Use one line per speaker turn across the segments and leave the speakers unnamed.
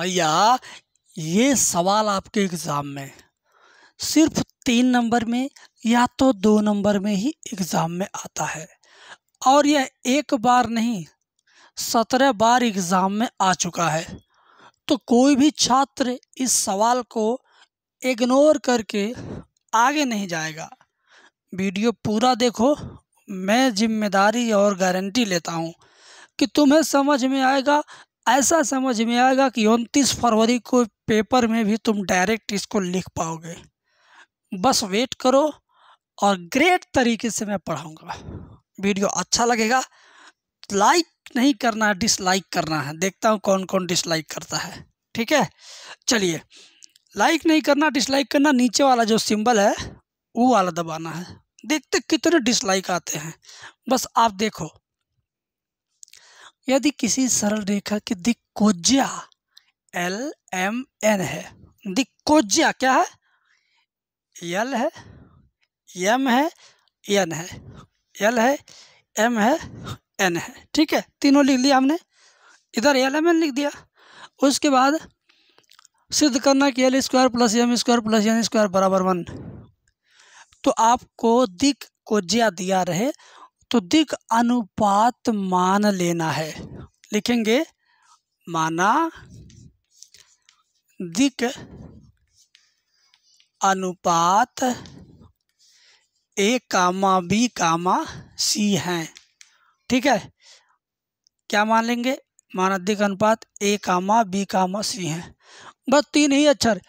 भैया ये सवाल आपके एग्ज़ाम में सिर्फ तीन नंबर में या तो दो नंबर में ही एग्ज़ाम में आता है और यह एक बार नहीं सत्रह बार एग्ज़ाम में आ चुका है तो कोई भी छात्र इस सवाल को इग्नोर करके आगे नहीं जाएगा वीडियो पूरा देखो मैं जिम्मेदारी और गारंटी लेता हूँ कि तुम्हें समझ में आएगा ऐसा समझ में आएगा कि उनतीस फरवरी को पेपर में भी तुम डायरेक्ट इसको लिख पाओगे बस वेट करो और ग्रेट तरीके से मैं पढ़ाऊँगा वीडियो अच्छा लगेगा लाइक नहीं करना है डिसलाइक करना है देखता हूँ कौन कौन डिसलाइक करता है ठीक है चलिए लाइक नहीं करना डिसलाइक करना नीचे वाला जो सिंबल है वो वाला दबाना है देखते कितने डिसलाइक आते हैं बस आप देखो यदि किसी सरल रेखा की दिक्कोज्या एल एम एन है दिक्कोज्या क्या है एल है एम है एन है एल है एम है एन है ठीक है तीनों लिख लिया हमने इधर एल एम एन लिख दिया उसके बाद सिद्ध करना कि L square plus M square plus N square बराबर वन तो आपको दिक को दिया रहे तो दिग अनुपात मान लेना है लिखेंगे माना दिक अनुपात ए कामा बी कामा सी हैं ठीक है क्या मान लेंगे माना दिक अनुपात ए कामा बी कामा सी हैं बस तीन ही अक्षर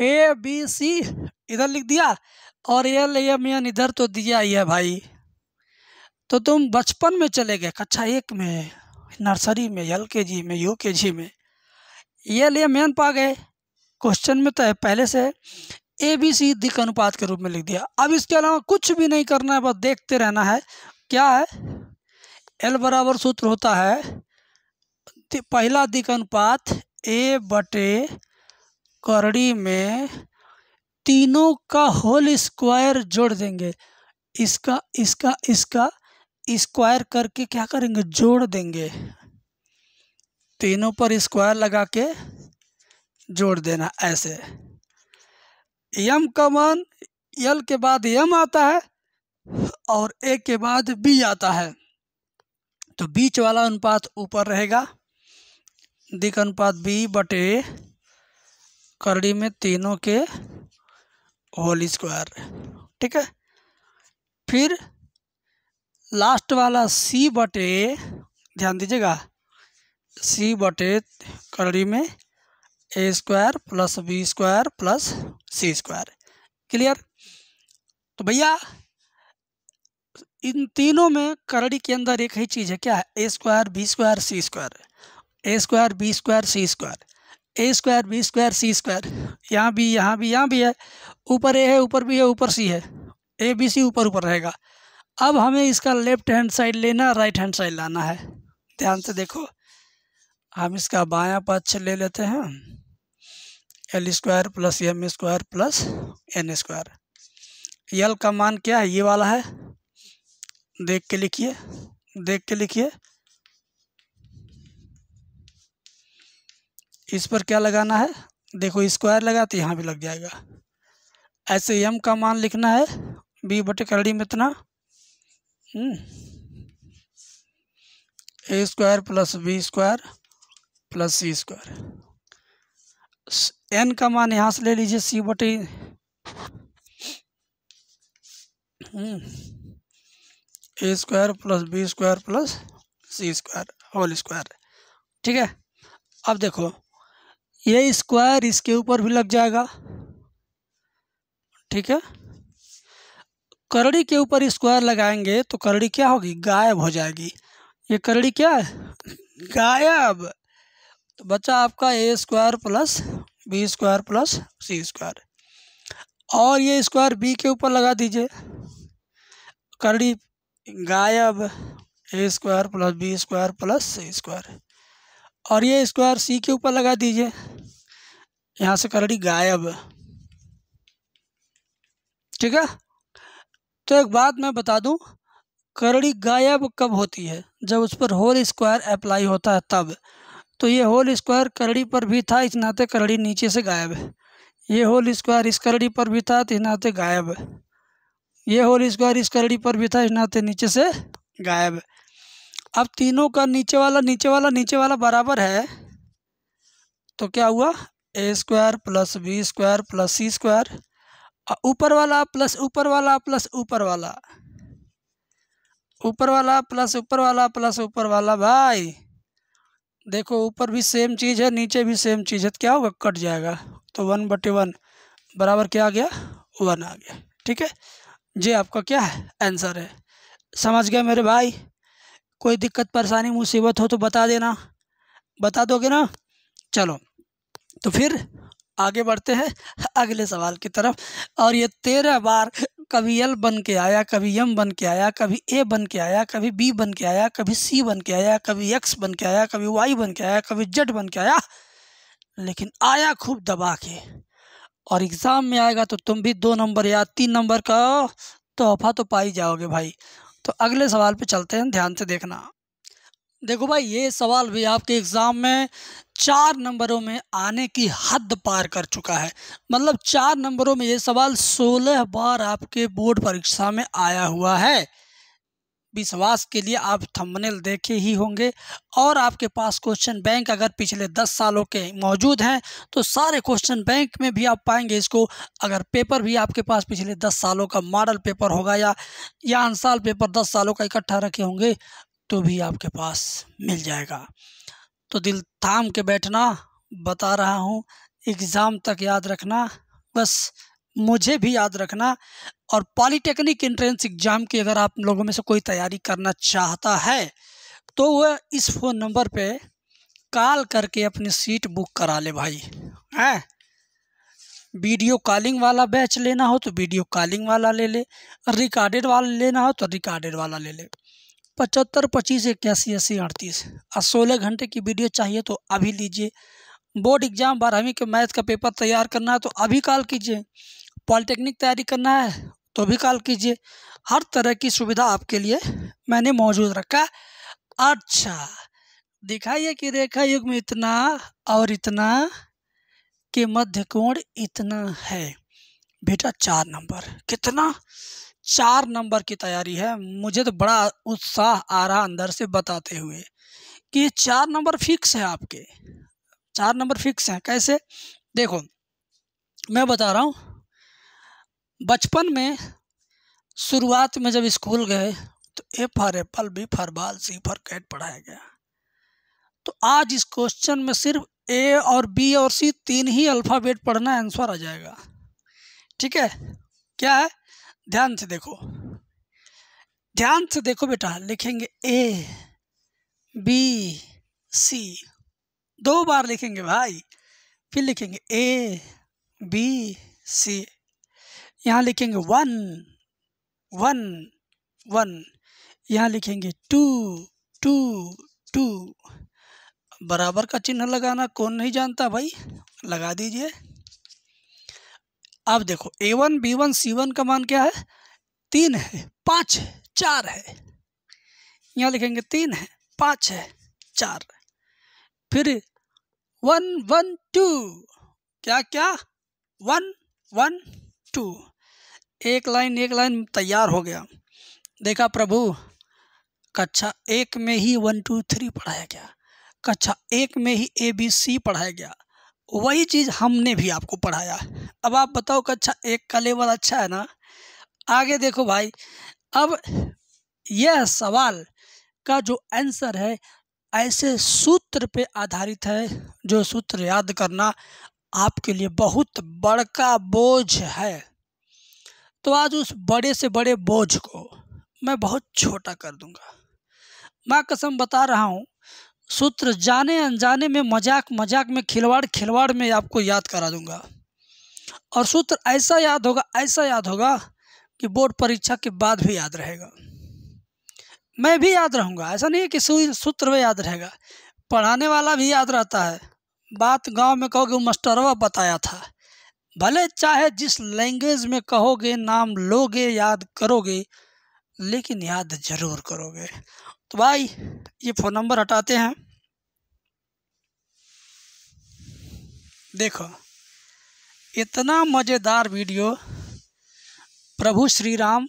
ए बी सी इधर लिख दिया और एल एम एन इधर तो दिया ही है भाई तो तुम बचपन में चले गए कक्षा एक में नर्सरी में एल के जी में यू के जी में ये लिए मेन पा गए क्वेश्चन में तो है पहले से ए बी सी दिक अनुपात के रूप में लिख दिया अब इसके अलावा कुछ भी नहीं करना है बस देखते रहना है क्या है एल बराबर सूत्र होता है पहला दिक अनुपात ए बटे करड़ी में तीनों का होल स्क्वायर जोड़ देंगे इसका इसका इसका स्क्वायर करके क्या करेंगे जोड़ देंगे तीनों पर स्क्वायर लगा के जोड़ देना ऐसे यम का मान यल के बाद यम आता है और ए के बाद बी आता है तो बीच वाला अनुपात ऊपर रहेगा दिक अनुपात बी बटे करड़ी में तीनों के होल स्क्वायर ठीक है फिर लास्ट वाला सी बटे ध्यान दीजिएगा सी बटे करड़ी में A square plus B square plus C square clear तो भैया इन तीनों में करड़ी के अंदर एक ही चीज़ है क्या A square B square C square A square B square C square A square B square C square यहाँ भी यहाँ भी यहाँ भी है ऊपर ए है ऊपर भी है ऊपर सी है ए बी सी ऊपर ऊपर रहेगा अब हमें इसका लेफ्ट हैंड साइड लेना राइट हैंड साइड लाना है ध्यान से देखो हम इसका बायां पक्ष ले लेते हैं L square plus M square plus N square L का मान क्या है ये वाला है देख के लिखिए देख के लिखिए इस पर क्या लगाना है देखो स्क्वायर लगा तो यहाँ भी लग जाएगा ऐसे एम का मान लिखना है बी बटे करड़ी में इतना A square plus B square plus C square N का मान यहाँ से ले लीजिए सी बटे A square plus B square plus C square whole square ठीक है अब देखो ये स्क्वायर इसके ऊपर भी लग जाएगा ठीक है करड़ी के ऊपर स्क्वायर लगाएंगे तो करड़ी क्या होगी गायब हो जाएगी ये करड़ी क्या है गायब तो बचा आपका A square plus B square plus C square और ये स्क्वायर बी के ऊपर लगा दीजिए करड़ी गायब A square plus B square plus C square और ये स्क्वायर सी के ऊपर लगा दीजिए यहाँ से करड़ी गायब ठीक है तो एक बात मैं बता दूं करड़ी गायब कब होती है जब उस पर होल स्क्वायर अप्लाई होता है तब तो ये होल स्क्वायर करड़ी पर भी था इस नाते करड़ी नीचे से गायब है ये होल स्क्वायर इस करड़ी पर भी था तो इस नाते गायब है ये होल स्क्वायर इस करड़ी पर भी था इस नाते नीचे से गायब है अब तीनों का नीचे वाला नीचे वाला नीचे वाला बराबर है तो क्या हुआ A square plus B square plus C square ऊपर वाला प्लस ऊपर वाला प्लस ऊपर वाला ऊपर वाला प्लस ऊपर वाला प्लस ऊपर वाला भाई देखो ऊपर भी सेम चीज़ है नीचे भी सेम चीज़ है तो क्या होगा कट जाएगा तो वन बटे वन बराबर क्या आ गया वन आ गया ठीक है जी आपका क्या है आंसर है समझ गया मेरे भाई कोई दिक्कत परेशानी मुसीबत हो तो बता देना बता दोगे ना चलो तो फिर आगे बढ़ते हैं अगले सवाल की तरफ और ये तेरह बार कभी एल बन के आया कभी एम बन के आया कभी ए बन के आया कभी बी बन के आया कभी सी बन के आया कभी एक्स बन के आया कभी वाई बन के आया कभी जेड बन के आया लेकिन आया खूब दबा के और एग्ज़ाम में आएगा तो तुम भी दो नंबर या तीन नंबर का तोहफा तो पाई जाओगे भाई तो अगले सवाल पे चलते हैं ध्यान से देखना देखो भाई ये सवाल भी आपके एग्ज़ाम में चार नंबरों में आने की हद पार कर चुका है मतलब चार नंबरों में ये सवाल सोलह बार आपके बोर्ड परीक्षा में आया हुआ है विश्वास के लिए आप थंबनेल देखे ही होंगे और आपके पास क्वेश्चन बैंक अगर पिछले दस सालों के मौजूद हैं तो सारे क्वेश्चन बैंक में भी आप पाएंगे इसको अगर पेपर भी आपके पास पिछले दस सालों का मॉडल पेपर होगा या या अनसाल पेपर दस सालों का इकट्ठा रखे होंगे तो भी आपके पास मिल जाएगा तो दिल थाम के बैठना बता रहा हूँ एग्ज़ाम तक याद रखना बस मुझे भी याद रखना और पॉलीटेक्निक एंट्रेंस एग्ज़ाम की अगर आप लोगों में से कोई तैयारी करना चाहता है तो वह इस फ़ोन नंबर पे कॉल करके अपनी सीट बुक करा ले भाई हैं वीडियो कॉलिंग वाला बैच लेना हो तो वीडियो कॉलिंग वाला ले ले रिकॉर्डेड वाला लेना हो तो रिकॉर्डेड वाला ले ले पचहत्तर पच्चीस इक्यासी अस्सी अड़तीस और सोलह घंटे की वीडियो चाहिए तो अभी लीजिए बोर्ड एग्जाम बारहवीं के मैथ का पेपर तैयार करना है तो अभी कॉल कीजिए पॉलिटेक्निक तैयारी करना है तो भी कॉल कीजिए हर तरह की सुविधा आपके लिए मैंने मौजूद रखा अच्छा दिखाइए कि रेखा युग में इतना और इतना के मध्य कोण इतना है बेटा चार नंबर कितना चार नंबर की तैयारी है मुझे तो बड़ा उत्साह आ रहा अंदर से बताते हुए कि चार नंबर फिक्स है आपके चार नंबर फिक्स हैं कैसे देखो मैं बता रहा हूँ बचपन में शुरुआत में जब स्कूल गए तो A for apple B for ball C for cat पढ़ाया गया तो आज इस क्वेश्चन में सिर्फ ए और बी और सी तीन ही अल्फ़ाबेट पढ़ना आंसर आ जाएगा ठीक है क्या है ध्यान से देखो ध्यान से देखो बेटा लिखेंगे ए बी सी दो बार लिखेंगे भाई फिर लिखेंगे ए बी सी यहाँ लिखेंगे वन वन वन यहाँ लिखेंगे टू टू टू बराबर का चिन्ह लगाना कौन नहीं जानता भाई लगा दीजिए अब देखो A one B one C one का मान क्या है तीन है पाँच है चार है यहाँ लिखेंगे तीन है पाँच है चार फिर वन वन टू क्या क्या वन वन टू एक लाइन एक लाइन तैयार हो गया देखा प्रभु कक्षा एक में ही वन टू थ्री पढ़ाया गया कक्षा एक में ही ए बी सी पढ़ाया गया वही चीज़ हमने भी आपको पढ़ाया अब आप बताओ कक्षा अच्छा, एक का लेवल अच्छा है ना आगे देखो भाई अब यह सवाल का जो आंसर है ऐसे सूत्र पे आधारित है जो सूत्र याद करना आपके लिए बहुत बड़का बोझ है तो आज उस बड़े से बड़े बोझ को मैं बहुत छोटा कर दूंगा मैं कसम बता रहा हूँ सूत्र जाने अनजाने में मजाक मजाक में खिलवाड़ खिलवाड़ में आपको याद करा दूंगा और सूत्र ऐसा याद होगा ऐसा याद होगा कि बोर्ड परीक्षा के बाद भी याद रहेगा मैं भी याद रहूँगा ऐसा नहीं है कि सूत्र में याद रहेगा पढ़ाने वाला भी याद रहता है बात गांव में कहोगे मास्टरवा बताया था भले चाहे जिस लैंग्वेज में कहोगे नाम लोगे याद करोगे लेकिन याद जरूर करोगे तो भाई ये फ़ोन नंबर हटाते हैं देखो इतना मज़ेदार वीडियो प्रभु श्री राम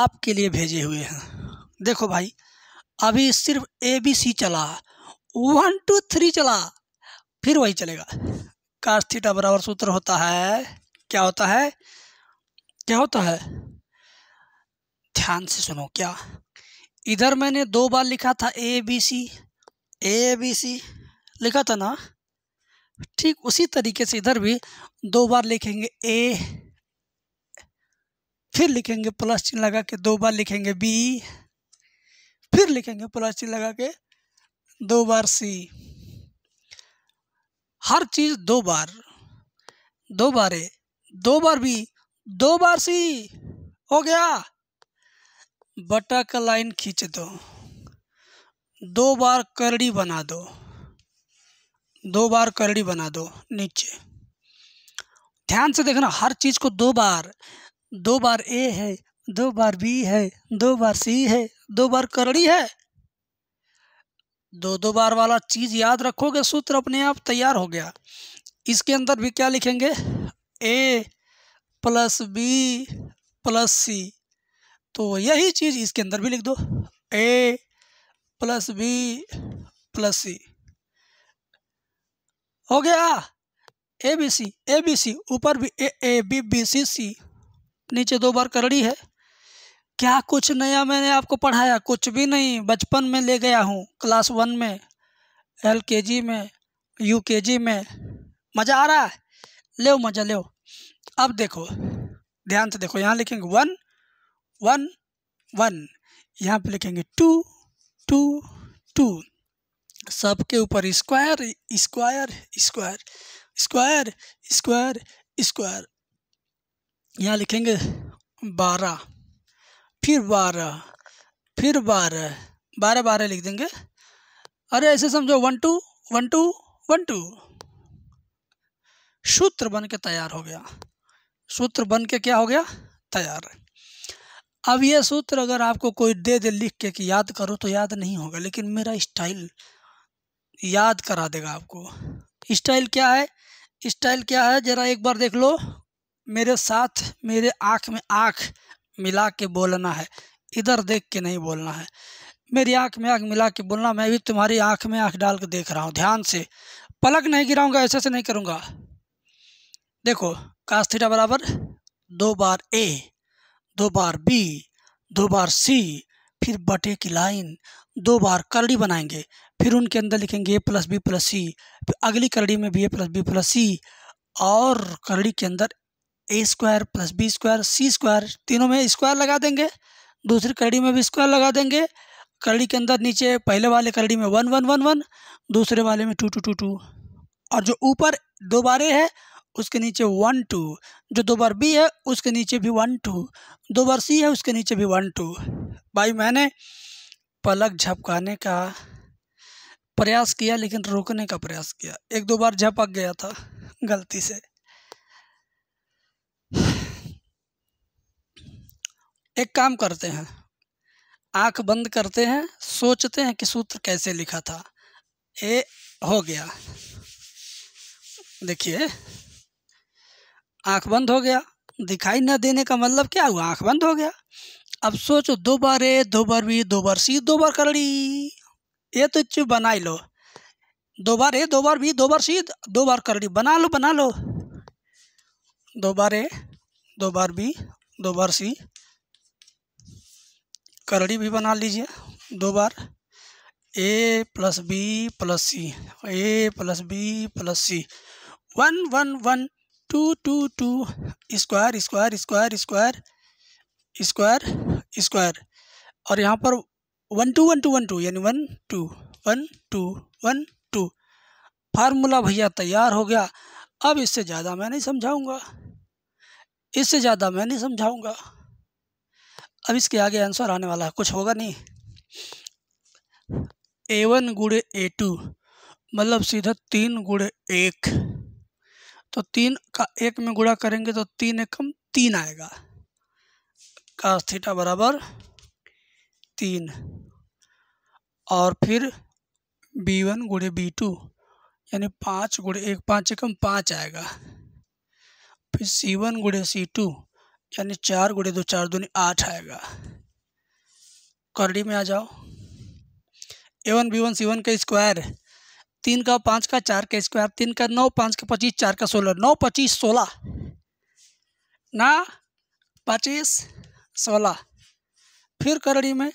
आपके लिए भेजे हुए हैं देखो भाई अभी सिर्फ ए बी सी चला वन टू थ्री चला फिर वही चलेगा काश बराबर सूत्र होता है क्या होता है क्या होता है ध्यान से सुनो क्या इधर मैंने दो बार लिखा था A B C A B C लिखा था ना ठीक उसी तरीके से इधर भी दो बार लिखेंगे ए फिर लिखेंगे प्लस चिन्ह लगा के दो बार लिखेंगे बी फिर लिखेंगे प्लस चिन्ह लगा के दो बार सी हर चीज़ दो बार दो बार ए दो बार बी दो बार सी हो गया बटा का लाइन खींच दो दो बार करड़ी बना दो दो बार करड़ी बना दो नीचे ध्यान से देखना हर चीज़ को दो बार दो बार ए है दो बार बी है दो बार सी है दो बार करड़ी है दो दो बार वाला चीज़ याद रखोगे सूत्र अपने आप तैयार हो गया इसके अंदर भी क्या लिखेंगे A plus B plus C तो यही चीज़ इसके अंदर भी लिख दो A plus B plus C हो गया A B C A B C ऊपर भी ए ए बी बी सी सी नीचे दो बार करड़ी है क्या कुछ नया मैंने आपको पढ़ाया कुछ भी नहीं बचपन में ले गया हूँ क्लास वन में एल के जी में यू के जी में मज़ा आ रहा है ले मज़ा ले अब देखो ध्यान से देखो यहाँ लिखेंगे वन वन वन यहाँ पे लिखेंगे टू टू टू सबके ऊपर square square square square square square यहाँ लिखेंगे बारह फिर बारह फिर बारह बारह बारह लिख देंगे अरे ऐसे समझो one two one two one two सूत्र बन के तैयार हो गया सूत्र बन के क्या हो गया तैयार अब यह सूत्र अगर आपको कोई दे दे लिख के कि याद करो तो याद नहीं होगा लेकिन मेरा स्टाइल याद करा देगा आपको स्टाइल क्या है स्टाइल क्या है ज़रा एक बार देख लो मेरे साथ मेरे आँख में आँख मिला के बोलना है इधर देख के नहीं बोलना है मेरी आँख में आँख मिला के बोलना मैं भी तुम्हारी आँख में आँख डाल के देख रहा हूँ ध्यान से पलक नहीं गिराऊंगा ऐसे से नहीं करूँगा देखो कास्थिटा बराबर दो बार ए दो बार बी दो बार सी फिर बटे की लाइन दो बार करड़ी बनाएंगे फिर उनके अंदर लिखेंगे A plus B plus C फिर अगली करड़ी में भी A plus B plus C और करड़ी के अंदर A square plus B square C square तीनों में स्क्वायर लगा देंगे दूसरी करड़ी में भी स्क्वायर लगा देंगे करड़ी के अंदर नीचे पहले वाले करड़ी में वन वन वन वन दूसरे वाले में टू टू टू टू और जो ऊपर दो बारे है उसके नीचे वन टू जो दो बार बी है उसके नीचे भी वन टू दो बार सी है उसके नीचे भी वन टू भाई मैंने पलक झपकाने का प्रयास किया लेकिन रोकने का प्रयास किया एक दो बार झपक गया था गलती से एक काम करते हैं आंख बंद करते हैं सोचते हैं कि सूत्र कैसे लिखा था ए हो गया देखिए आँख बंद हो गया दिखाई न देने का मतलब क्या हुआ आँख बंद हो गया अब सोचो दो बार ए दो बार बी दो बार सी दो बार करड़ी ये तो चीज बना लो दो बार ए दो बार बी दो बार सी दो बार करड़ी बना लो बना लो दो बार ए दो बार बी दो बार सी करड़ी भी बना लीजिए दो बार A plus B plus C A plus B plus C one one one two two two square square square square square square और यहाँ पर one two one two one two यानी one two one two one two formula भैया तैयार हो गया अब इससे ज़्यादा मैं नहीं समझाऊँगा इससे ज़्यादा मैं नहीं समझाऊँगा अब इसके आगे आंसर आने वाला है कुछ होगा नहीं ए वन गुड़े ए टू मतलब सीधा तीन गुड़े एक तो तीन का एक में गुणा करेंगे तो तीन एकम तीन आएगा का थीटा बराबर तीन और फिर बी वन गुड़े बी टू यानी पाँच गुड़े एक पाँच एकम पाँच आएगा फिर सी वन गुड़े सी टू यानी चार गुड़े दो चार दूनी आठ आएगा करड़ी में आ जाओ A one B one C one का स्क्वायर तीन का पाँच का चार का स्क्वायर तीन का नौ पाँच का पच्चीस चार का सोलह नौ पच्चीस सोलह ना पच्चीस सोलह फिर करड़ी में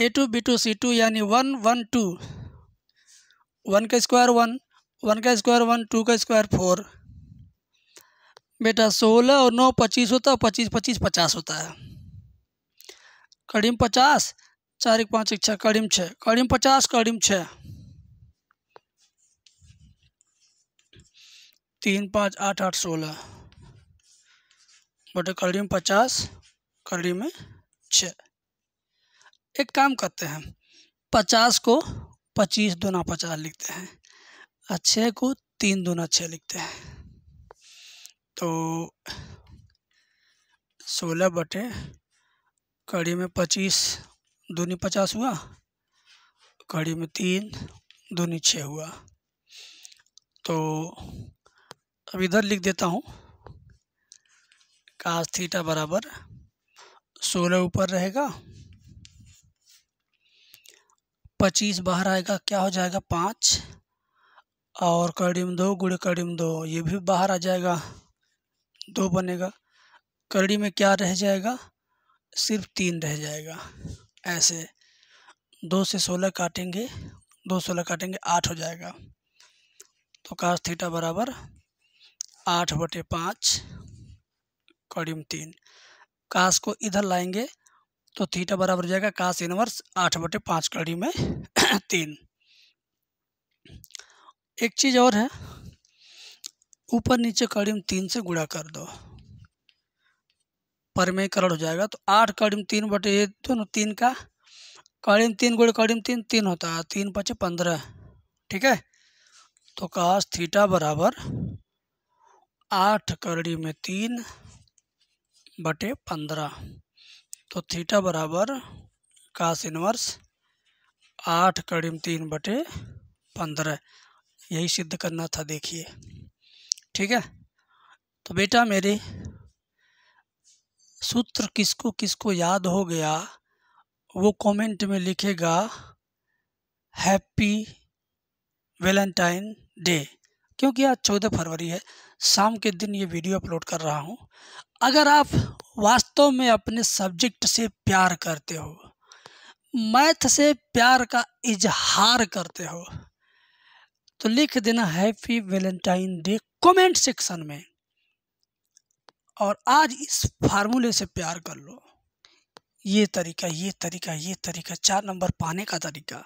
A two B two C two यानी वन वन टू वन का स्क्वायर वन वन का स्क्वायर वन टू का स्क्वायर फोर बेटा सोलह और नौ पच्चीस होता है पच्चीस पच्चीस पचास होता है में पचास चार एक पाँच एक छः में छः में पचास में छः तीन पाँच आठ आठ सोलह बटे कड़ी में पचास कड़ी में छः एक काम करते हैं पचास को पच्चीस दूना पचास लिखते हैं और छः को तीन दूना छः लिखते हैं तो सोलह बटे कड़ी में पच्चीस दूनी पचास हुआ कड़ी में तीन दूनी छः हुआ तो अब इधर लिख देता हूँ कास थीटा बराबर सोलह ऊपर रहेगा पच्चीस बाहर आएगा क्या हो जाएगा पाँच और कड़ीम दो गुड़े कड़ीम दो ये भी बाहर आ जाएगा दो बनेगा कड़ी में क्या रह जाएगा सिर्फ तीन रह जाएगा ऐसे दो से सोलह काटेंगे दो सोलह काटेंगे आठ हो जाएगा तो काश थीटा बराबर आठ बटे पाँच कॉलम तीन कास को इधर लाएंगे तो थीटा बराबर जाएगा कास इनवर्स आठ बटे पाँच कड़ी में तीन एक चीज़ और है ऊपर नीचे कड़िम तीन से गुणा कर दो परमेयकरण हो जाएगा तो आठ कड़िम तीन बटे ये दोनों तीन का कड़िम तीन गुड़े कड़िम तीन तीन होता है तीन पचे पंद्रह ठीक है तो कास थीटा बराबर आठ करड़ी में तीन बटे पंद्रह तो थीटा बराबर काश इनवर्स आठ कड़ी में तीन बटे पंद्रह यही सिद्ध करना था देखिए ठीक है तो बेटा मेरे सूत्र किसको किसको याद हो गया वो कमेंट में लिखेगा हैप्पी वैलेंटाइन डे क्योंकि आज चौदह फरवरी है शाम के दिन ये वीडियो अपलोड कर रहा हूँ अगर आप वास्तव में अपने सब्जेक्ट से प्यार करते हो मैथ से प्यार का इजहार करते हो तो लिख देना happy Valentine Day comment section में और आज इस फार्मूले से प्यार कर लो ये तरीका ये तरीका ये तरीका चार नंबर पाने का तरीका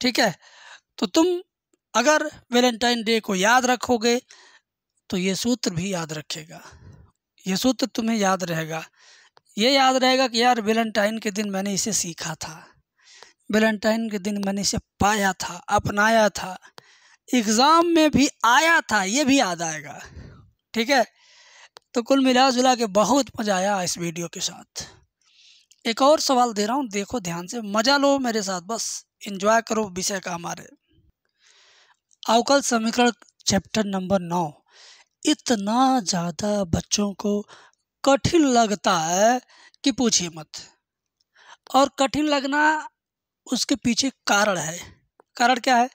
ठीक है तो तुम अगर वेलेंटाइन डे को याद रखोगे तो ये सूत्र भी याद रखेगा ये सूत्र तुम्हें याद रहेगा ये याद रहेगा कि यार वेलेंटाइन के दिन मैंने इसे सीखा था वेलेंटाइन के दिन मैंने इसे पाया था अपनाया था एग्ज़ाम में भी आया था ये भी याद आएगा ठीक है तो कुल मिला जुला के बहुत मज़ा आया इस वीडियो के साथ एक और सवाल दे रहा हूँ देखो ध्यान से मज़ा लो मेरे साथ बस इन्जॉय करो विषय का हमारे अवकल समीकरण चैप्टर नंबर नौ इतना ज़्यादा बच्चों को कठिन लगता है कि पूछिए मत और कठिन लगना उसके पीछे कारण है कारण क्या है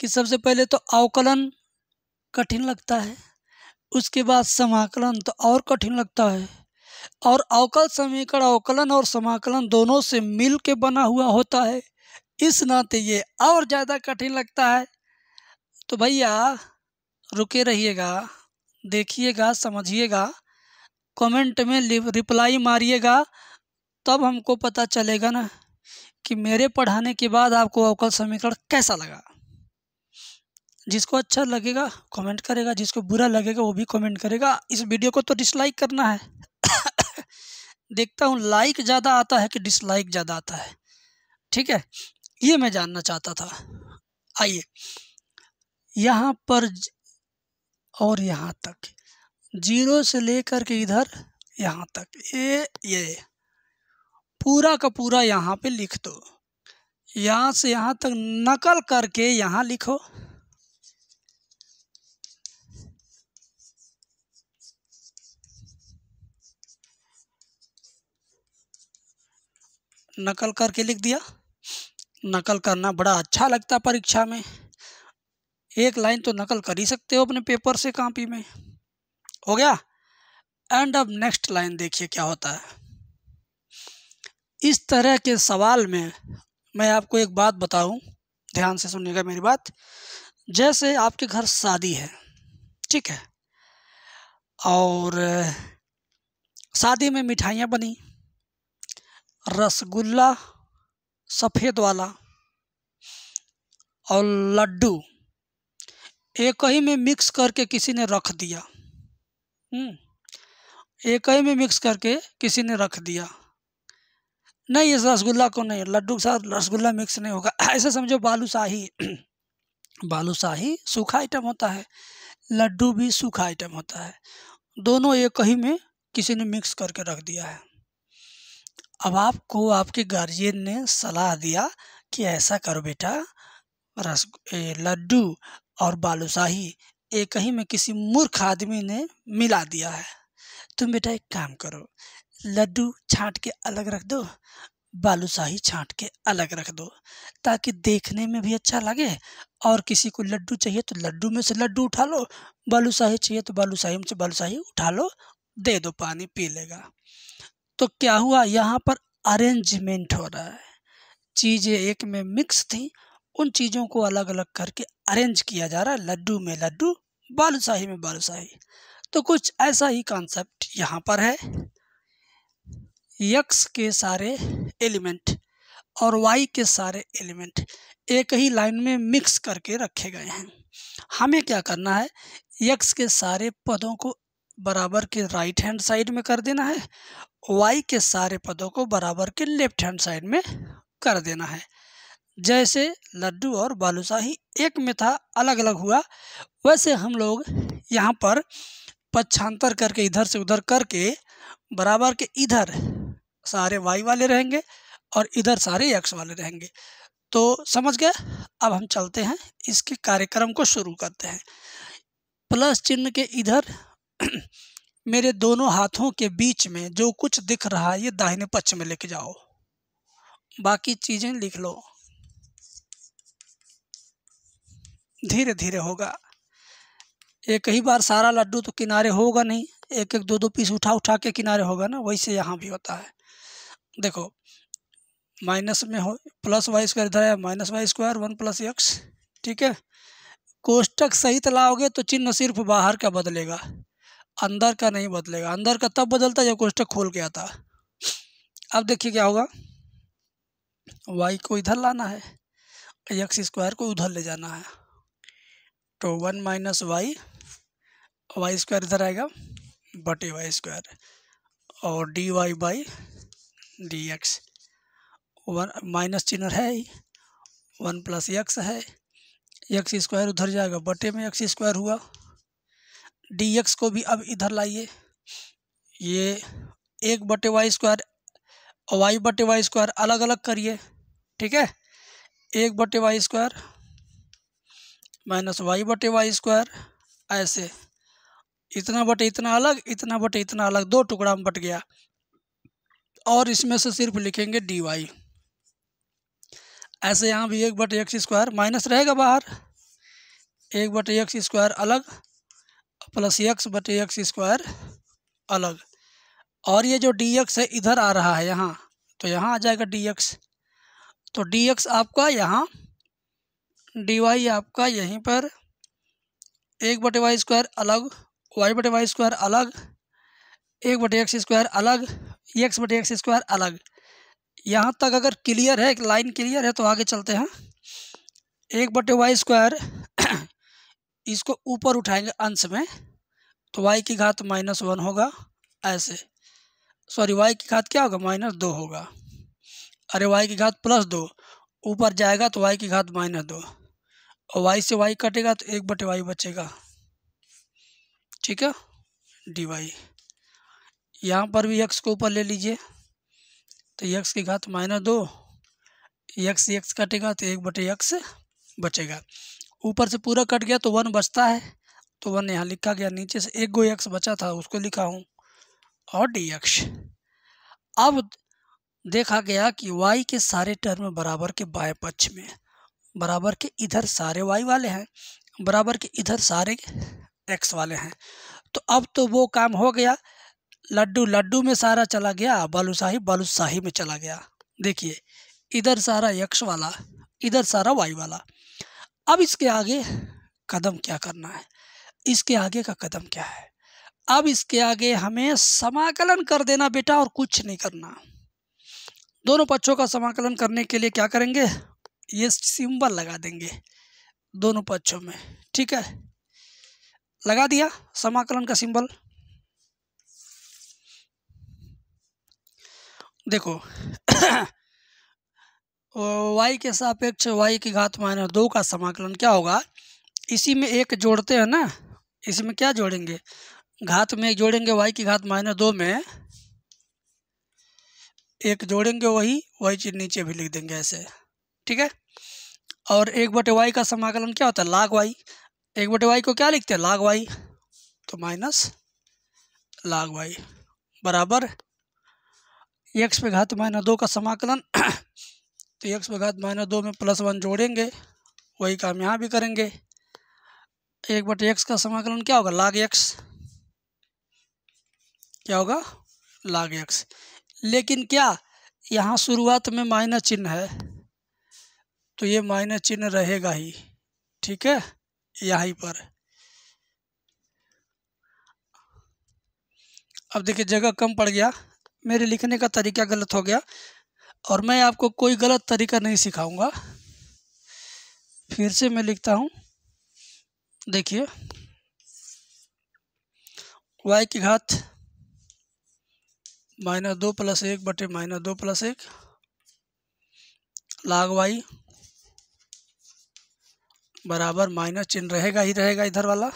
कि सबसे पहले तो अवकलन कठिन लगता है उसके बाद समाकलन तो और कठिन लगता है और अवकल समीकरण अवकलन और समाकलन दोनों से मिल के बना हुआ होता है इस नाते ये और ज़्यादा कठिन लगता है तो भैया रुके रहिएगा देखिएगा समझिएगा कमेंट में रिप्लाई मारिएगा तब हमको पता चलेगा ना कि मेरे पढ़ाने के बाद आपको अवकल समीकरण कैसा लगा जिसको अच्छा लगेगा कमेंट करेगा जिसको बुरा लगेगा वो भी कमेंट करेगा इस वीडियो को तो डिसलाइक करना है देखता हूँ लाइक ज़्यादा आता है कि डिसलाइक ज़्यादा आता है ठीक है ये मैं जानना चाहता था आइए यहाँ पर और यहाँ तक जीरो से लेकर के इधर यहाँ तक ए ये पूरा का पूरा यहाँ पे लिख दो यहाँ से यहाँ तक नकल करके यहाँ लिखो नकल करके लिख दिया नकल करना बड़ा अच्छा लगता परीक्षा में एक लाइन तो नकल कर ही सकते हो अपने पेपर से कापी में हो गया एंड अब नेक्स्ट लाइन देखिए क्या होता है इस तरह के सवाल में मैं आपको एक बात बताऊं ध्यान से सुनिएगा मेरी बात जैसे आपके घर शादी है ठीक है और शादी में मिठाइयाँ बनी रसगुल्ला सफ़ेद वाला और लड्डू एक ही में मिक्स करके किसी ने रख दिया हम्म। एक ही में मिक्स करके किसी ने रख दिया नहीं इस रसगुल्ला को नहीं लड्डू के साथ रसगुल्ला मिक्स नहीं होगा ऐसे समझो बालूशाही बालूशाही सूखा आइटम होता है लड्डू भी सूखा आइटम होता है दोनों एक ही में किसी ने मिक्स करके रख दिया है अब आपको आपके गार्जियन ने सलाह दिया कि ऐसा करो बेटा रस लड्डू और बालूशाही एक ही में किसी मूर्ख आदमी ने मिला दिया है तुम बेटा एक काम करो लड्डू छाँट के अलग रख दो बालूशाही छाँट के अलग रख दो ताकि देखने में भी अच्छा लगे और किसी को लड्डू चाहिए तो लड्डू में से लड्डू उठा लो बालूशाही चाहिए तो बालूशाही में से बालूशाही उठा लो दे दो पानी पी लेगा तो क्या हुआ यहाँ पर अरेंजमेंट हो रहा है चीज़ें एक में मिक्स थी उन चीज़ों को अलग अलग करके अरेंज किया जा रहा है लड्डू में लड्डू बालूशाही में बालूशाही तो कुछ ऐसा ही कॉन्सेप्ट यहाँ पर है यक्स के सारे एलिमेंट और वाई के सारे एलिमेंट एक ही लाइन में मिक्स करके रखे गए हैं हमें क्या करना है यक्स के सारे पदों को बराबर के राइट हैंड साइड में कर देना है वाई के सारे पदों को बराबर के लेफ्ट हैंड साइड में कर देना है जैसे लड्डू और बालूशाही एक में था अलग अलग हुआ वैसे हम लोग यहाँ पर पक्षांतर करके इधर से उधर करके बराबर के इधर सारे वाई वाले रहेंगे और इधर सारे एक्स वाले रहेंगे तो समझ गए अब हम चलते हैं इसके कार्यक्रम को शुरू करते हैं प्लस चिन्ह के इधर मेरे दोनों हाथों के बीच में जो कुछ दिख रहा है ये दाहिने पक्ष में लेके जाओ बाकी चीज़ें लिख लो धीरे धीरे होगा एक ही बार सारा लड्डू तो किनारे होगा नहीं एक एक दो दो पीस उठा उठा के किनारे होगा ना वैसे यहाँ भी होता है देखो माइनस में हो प्लस वाई स्क्वायर इधर है minus Y square one plus X ठीक है कोष्टक सहित लाओगे तो चिन्ह सिर्फ बाहर का बदलेगा अंदर का नहीं बदलेगा अंदर का तब बदलता जब कोष्टक खोल के आता अब देखिए क्या होगा वाई को इधर लाना है एक्स स्क्वायर को उधर ले जाना है तो one minus Y Y square इधर आएगा बटे वाई स्क्वायर और D Y by D X one minus चिन्ह है ही वन प्लस एक्स है एक्स स्क्वायर उधर जाएगा बटे में एक्स स्क्वायर हुआ डी एक्स को भी अब इधर लाइए ये एक बटे वाई स्क्वायर वाई बटे वाई स्क्वायर अलग अलग करिए ठीक है एक बटे वाई स्क्वायर माइनस वाई बटे वाई स्क्वायर ऐसे इतना बटे इतना अलग इतना बटे इतना अलग दो टुकड़ा में बट गया और इसमें से सिर्फ लिखेंगे डी वाई ऐसे यहाँ भी एक बटे एक्स स्क्वायर माइनस रहेगा बाहर एक बटे एक्स स्क्वायर अलग प्लस एक्स बटे एक्स स्क्वायर अलग और ये जो डी एक्स है इधर आ रहा है यहाँ तो यहाँ आ जाएगा डी एक्स तो डी एक्स आपका यहाँ डी वाई आपका यहीं पर एक बटे वाई स्क्वायर अलग वाई बटे वाई स्क्वायर अलग एक बटे एक्स स्क्वायर अलग एक्स बटे एक्स स्क्वायर अलग यहाँ तक अगर क्लियर है लाइन क्लियर है तो आगे चलते हैं एक बटे वाई स्क्वायर इसको ऊपर उठाएंगे अंश में तो वाई की घात माइनस वन होगा ऐसे सॉरी वाई की घात क्या होगा माइनस दो होगा अरे वाई की घात प्लस दो ऊपर जाएगा तो वाई की घात माइनस दो और वाई से वाई कटेगा तो एक बटे वाई बचेगा ठीक है डी वाई यहाँ पर भी एक्स को ऊपर ले लीजिए तो यक्स की घात माइनस दो यक्स यक्स कटेगा तो एक बटे यक्स बचेगा ऊपर से पूरा कट गया तो वन बचता है तो वन यहाँ लिखा गया नीचे से एक गो यक्स बचा था उसको लिखा हूँ और डी एक्स अब देखा गया कि वाई के सारे टर्म बराबर के बाएं पक्ष में बराबर के इधर सारे वाई वाले हैं बराबर के इधर सारे एक्स वाले हैं तो अब तो वो काम हो गया लड्डू लड्डू में सारा चला गया बालूशाही बालूशाही में चला गया देखिए इधर सारा यक्ष वाला इधर सारा वाई वाला अब इसके आगे कदम क्या करना है इसके आगे का कदम क्या है अब इसके आगे हमें समाकलन कर देना बेटा और कुछ नहीं करना दोनों पक्षों का समाकलन करने के लिए क्या करेंगे ये सिंबल लगा देंगे दोनों पक्षों में ठीक है लगा दिया समाकलन का सिंबल देखो वाई के सापेक्ष वाई की घात माइनस दो का समाकलन क्या होगा इसी में एक जोड़ते हैं ना इसी में क्या जोड़ेंगे घात में एक जोड़ेंगे वाई की घात माइनस दो में एक जोड़ेंगे वही वही चीज़ नीचे भी लिख देंगे ऐसे ठीक है और एक बटे वाई का समाकलन क्या होता है लाग वाई एक बटे वाई को क्या लिखते हैं लाग वाई तो माइनस लाग वाई बराबर एक्स पे घात माइनस दो का समाकलन तो एक्स पे घात माइनस दो में प्लस वन जोड़ेंगे वही काम यहाँ भी करेंगे एक बटे एक्स का समाकलन क्या होगा लाग एक्स क्या होगा लाग एक्स लेकिन क्या यहाँ शुरुआत में माइनस चिन्ह है तो ये माइनस चिन्ह रहेगा ही ठीक है यहीं पर अब देखिए जगह कम पड़ गया मेरे लिखने का तरीका गलत हो गया और मैं आपको कोई गलत तरीका नहीं सिखाऊंगा फिर से मैं लिखता हूँ देखिए y की घात माइनस दो प्लस एक बटे माइनस दो प्लस एक लाग वाई बराबर माइनस चिन्ह रहेगा ही रहेगा इधर वाला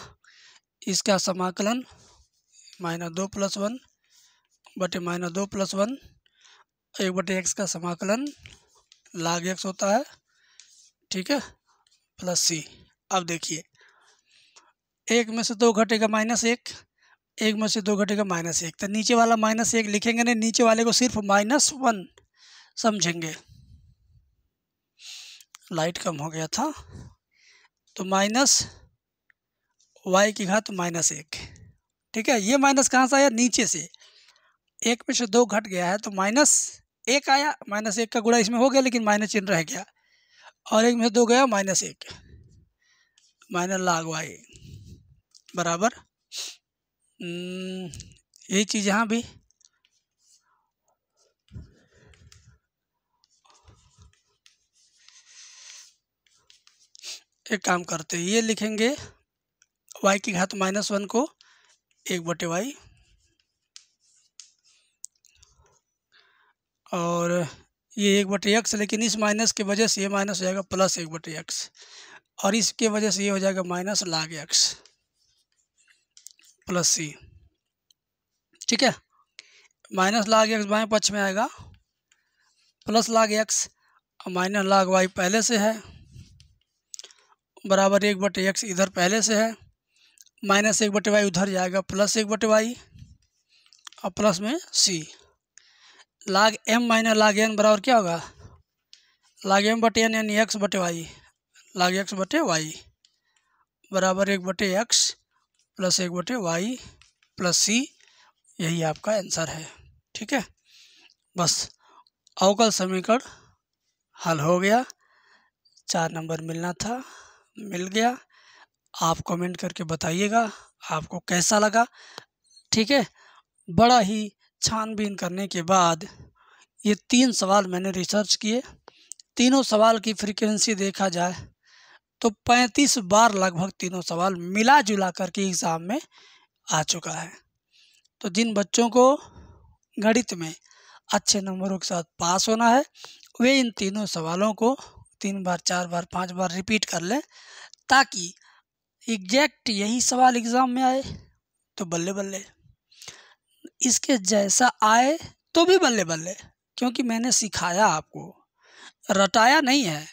इसका समाकलन माइनस दो प्लस वन बटे माइनस दो प्लस वन एक बटे एक्स का समाकलन लाग एक्स होता है ठीक है प्लस सी अब देखिए एक में से दो घटेगा माइनस एक एक में से दो घटेगा माइनस एक तो नीचे वाला माइनस एक लिखेंगे नहीं नीचे वाले को सिर्फ माइनस वन समझेंगे लाइट कम हो गया था तो माइनस वाई की घात माइनस एक ठीक है ये माइनस कहाँ से आया नीचे से एक में से दो घट गया है तो माइनस एक आया माइनस एक का गुड़ा इसमें हो गया लेकिन माइनस चिन्ह रह गया और एक में से दो गया माइनस एक माइनस लाग वाई बराबर हम्म, यही चीज़ यहाँ भी एक काम करते हैं ये लिखेंगे वाई की घात माइनस वन को एक बटे वाई और ये एक बटे एक्स लेकिन इस माइनस के वजह से ये माइनस हो जाएगा प्लस एक बटे एक्स और इसके वजह से ये हो जाएगा माइनस लाग एक्स प्लस सी ठीक है माइनस लाग एक्स बाएँ पक्ष में आएगा प्लस लाग एक्स और माइनस लाग वाई पहले से है बराबर एक बटे एक्स इधर पहले से है माइनस एक बटे वाई उधर जाएगा प्लस एक बटे वाई और प्लस में सी लाग एम माइनस लाग एन बराबर क्या होगा लाग एम बटे एन यानी एक्स बटे वाई लाग एक्स बटे वाई बराबर एक बटे एक्स प्लस एक बटे वाई प्लस सी यही आपका आंसर है ठीक है बस अवकल समीकरण हल हो गया चार नंबर मिलना था मिल गया आप कमेंट करके बताइएगा आपको कैसा लगा ठीक है बड़ा ही छानबीन करने के बाद ये तीन सवाल मैंने रिसर्च किए तीनों सवाल की फ्रीक्वेंसी देखा जाए तो 35 बार लगभग तीनों सवाल मिला जुला करके एग्ज़ाम में आ चुका है तो जिन बच्चों को गणित में अच्छे नंबरों के साथ पास होना है वे इन तीनों सवालों को तीन बार चार बार पांच बार रिपीट कर लें ताकि एग्जैक्ट यही सवाल एग्ज़ाम में आए तो बल्ले बल्ले इसके जैसा आए तो भी बल्ले बल्ले क्योंकि मैंने सिखाया आपको रटाया नहीं है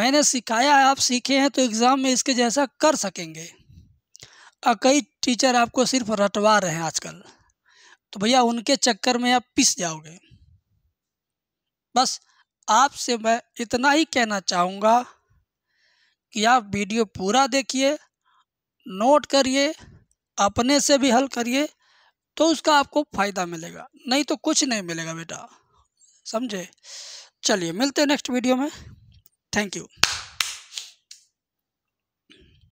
मैंने सिखाया है आप सीखे हैं तो एग्ज़ाम में इसके जैसा कर सकेंगे और कई टीचर आपको सिर्फ रटवा रहे हैं आजकल तो भैया उनके चक्कर में आप पिस जाओगे बस आपसे मैं इतना ही कहना चाहूँगा कि आप वीडियो पूरा देखिए नोट करिए अपने से भी हल करिए तो उसका आपको फ़ायदा मिलेगा नहीं तो कुछ नहीं मिलेगा बेटा समझे चलिए मिलते हैं नेक्स्ट वीडियो में थैंक यू